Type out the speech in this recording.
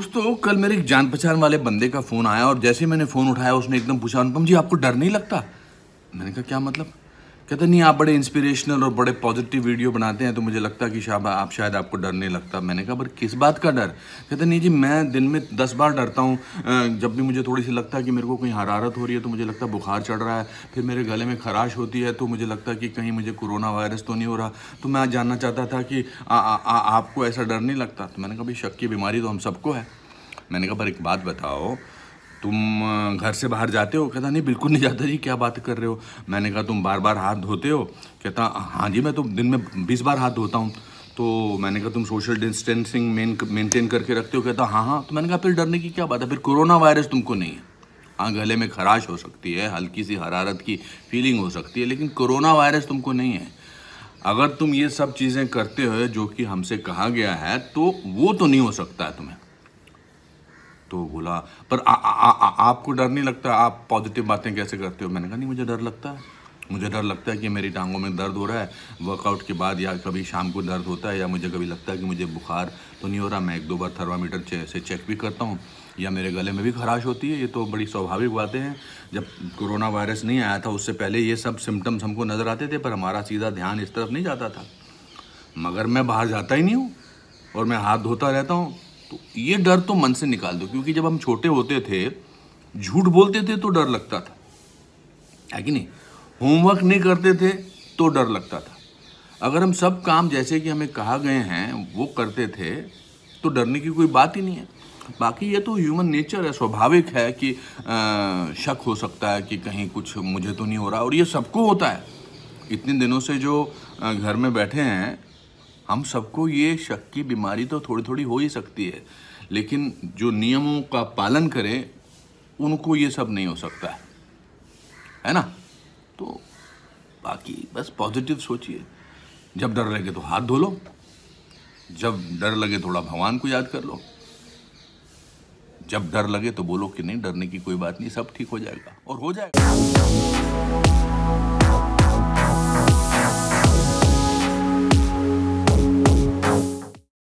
दोस्तों कल मेरे एक जान पहचान वाले बंदे का फ़ोन आया और जैसे मैंने फ़ोन उठाया उसने एकदम पूछा अनुपम जी आपको डर नहीं लगता मैंने कहा क्या मतलब कहते नहीं आप बड़े इंस्पिरेशनल और बड़े पॉजिटिव वीडियो बनाते हैं तो मुझे लगता है कि शाह आप शायद आपको डर नहीं लगता मैंने कहा पर किस बात का डर कहते नहीं जी मैं दिन में दस बार डरता हूँ जब भी मुझे थोड़ी सी लगता है कि मेरे को कहीं हरारत हो रही है तो मुझे लगता है बुखार चढ़ रहा है फिर मेरे गले में खराश होती है तो मुझे लगता है कि कहीं मुझे कोरोना वायरस तो नहीं हो रहा तो मैं जानना चाहता था कि आ, आ, आ, आपको ऐसा डर नहीं लगता तो मैंने कहा भाई शक की बीमारी तो हम सबको है मैंने कहा पर एक बात बताओ तुम घर से बाहर जाते हो कहता नहीं बिल्कुल नहीं जाता जी क्या बात कर रहे हो मैंने कहा तुम बार बार हाथ धोते हो कहता हाँ जी मैं तो दिन में बीस बार हाथ धोता हूँ तो मैंने कहा तुम सोशल डिस्टेंसिंग मेन मेंटेन करके रखते हो कहता हाँ हाँ तो मैंने कहा फिर डरने की क्या बात है फिर कोरोना वायरस तुमको नहीं है हाँ गले में खराश हो सकती है हल्की सी हरारत की फीलिंग हो सकती है लेकिन कोरोना वायरस तुमको नहीं है अगर तुम ये सब चीज़ें करते हो जो कि हमसे कहा गया है तो वो तो नहीं हो सकता है तुम्हें तो बोला पर आ, आ, आ, आ, आपको डर नहीं लगता आप पॉजिटिव बातें कैसे करते हो मैंने कहा नहीं मुझे डर लगता है मुझे डर लगता है कि मेरी टांगों में दर्द हो रहा है वर्कआउट के बाद या कभी शाम को दर्द होता है या मुझे कभी लगता है कि मुझे बुखार तो नहीं हो रहा मैं एक दो बार थर्मामीटर चे, से चेक भी करता हूँ या मेरे गले में भी खराश होती है ये तो बड़ी स्वाभाविक बातें हैं जब कोरोना वायरस नहीं आया था उससे पहले ये सब सिम्टम्स हमको नज़र आते थे पर हमारा सीधा ध्यान इस तरफ नहीं जाता था मगर मैं बाहर जाता ही नहीं हूँ और मैं हाथ धोता रहता हूँ तो ये डर तो मन से निकाल दो क्योंकि जब हम छोटे होते थे झूठ बोलते थे तो डर लगता था है कि नहीं होमवर्क नहीं करते थे तो डर लगता था अगर हम सब काम जैसे कि हमें कहा गए हैं वो करते थे तो डरने की कोई बात ही नहीं है बाकी ये तो ह्यूमन नेचर है स्वाभाविक है कि आ, शक हो सकता है कि कहीं कुछ मुझे तो नहीं हो रहा और ये सबको होता है इतने दिनों से जो घर में बैठे हैं हम सबको ये शक की बीमारी तो थोड़ी थोड़ी हो ही सकती है लेकिन जो नियमों का पालन करें उनको ये सब नहीं हो सकता है है ना तो बाकी बस पॉजिटिव सोचिए जब डर लगे तो हाथ धो लो जब डर लगे थोड़ा भगवान को याद कर लो जब डर लगे तो बोलो कि नहीं डरने की कोई बात नहीं सब ठीक हो जाएगा और हो जाएगा